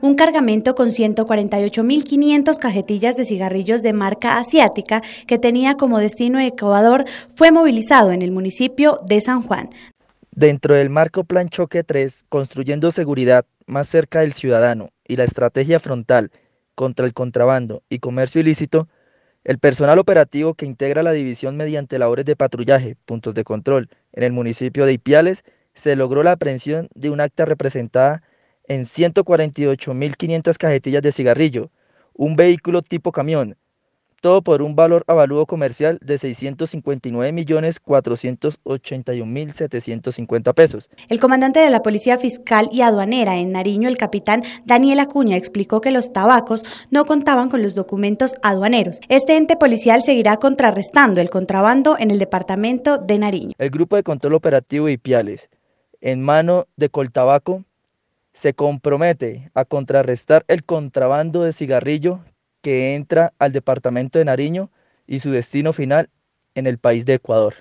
un cargamento con 148.500 cajetillas de cigarrillos de marca asiática que tenía como destino Ecuador fue movilizado en el municipio de San Juan. Dentro del marco Plan Choque 3, construyendo seguridad más cerca del ciudadano y la estrategia frontal contra el contrabando y comercio ilícito, el personal operativo que integra la división mediante labores de patrullaje, puntos de control en el municipio de Ipiales, se logró la aprehensión de un acta representada en 148.500 cajetillas de cigarrillo, un vehículo tipo camión, todo por un valor avalúo comercial de 659.481.750 pesos. El comandante de la Policía Fiscal y Aduanera en Nariño, el capitán Daniel Acuña, explicó que los tabacos no contaban con los documentos aduaneros. Este ente policial seguirá contrarrestando el contrabando en el departamento de Nariño. El grupo de control operativo y Ipiales, en mano de Coltabaco, se compromete a contrarrestar el contrabando de cigarrillo que entra al departamento de Nariño y su destino final en el país de Ecuador.